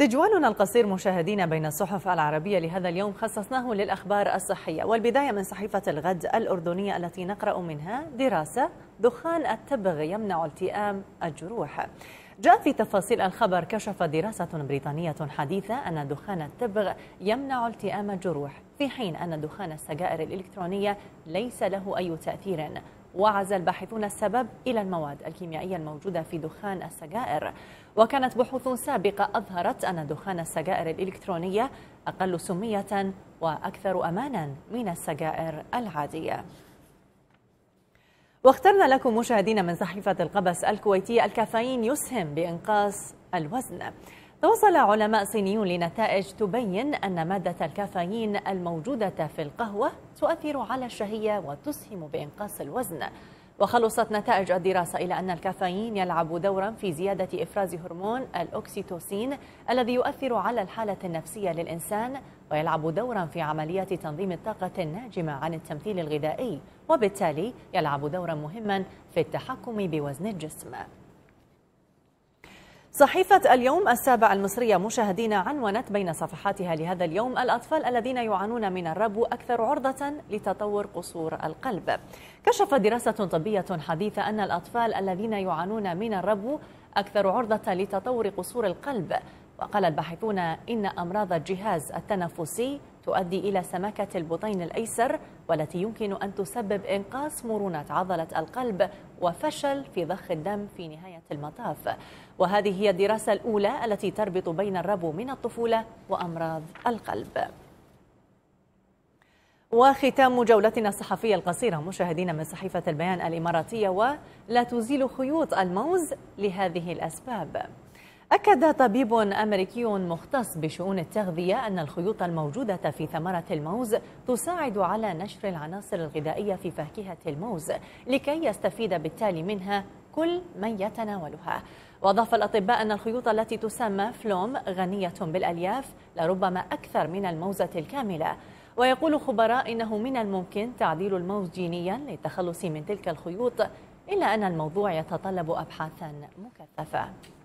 تجوالنا القصير مشاهدينا بين الصحف العربية لهذا اليوم خصصناه للأخبار الصحية والبداية من صحيفة الغد الأردنية التي نقرأ منها دراسة دخان التبغ يمنع التئام الجروح جاء في تفاصيل الخبر كشف دراسة بريطانية حديثة أن دخان التبغ يمنع التئام الجروح في حين أن دخان السجائر الإلكترونية ليس له أي تأثير وعزى الباحثون السبب إلى المواد الكيميائية الموجودة في دخان السجائر وكانت بحوث سابقة أظهرت أن دخان السجائر الإلكترونية أقل سمية وأكثر أمانا من السجائر العادية واخترنا لكم مشاهدينا من صحيفة القبس الكويتية الكافيين يسهم بإنقاص الوزن توصل علماء صينيون لنتائج تبين أن مادة الكافيين الموجودة في القهوة تؤثر على الشهية وتسهم بإنقاص الوزن وخلصت نتائج الدراسة إلى أن الكافيين يلعب دورا في زيادة إفراز هرمون الأوكسيتوسين الذي يؤثر على الحالة النفسية للإنسان ويلعب دورا في عمليات تنظيم الطاقة الناجمة عن التمثيل الغذائي وبالتالي يلعب دورا مهما في التحكم بوزن الجسم صحيفة اليوم السابع المصرية مشاهدين عنونت بين صفحاتها لهذا اليوم الأطفال الذين يعانون من الربو أكثر عرضة لتطور قصور القلب كشفت دراسة طبية حديثة أن الأطفال الذين يعانون من الربو أكثر عرضة لتطور قصور القلب وقال الباحثون إن أمراض الجهاز التنفسي تؤدي إلى سمكة البطين الأيسر والتي يمكن أن تسبب إنقاص مرونة عضلة القلب وفشل في ضخ الدم في نهاية المطاف وهذه هي الدراسة الأولى التي تربط بين الربو من الطفولة وأمراض القلب وختام جولتنا الصحفية القصيرة مشاهدينا من صحيفة البيان الإماراتية ولا تزيل خيوط الموز لهذه الأسباب أكد طبيب أمريكي مختص بشؤون التغذية أن الخيوط الموجودة في ثمرة الموز تساعد على نشر العناصر الغذائية في فاكهة الموز لكي يستفيد بالتالي منها كل من يتناولها وأضاف الأطباء أن الخيوط التي تسمى فلوم غنية بالألياف لربما أكثر من الموزة الكاملة ويقول خبراء إنه من الممكن تعديل الموز جينيا للتخلص من تلك الخيوط إلا أن الموضوع يتطلب أبحاثا مكثفة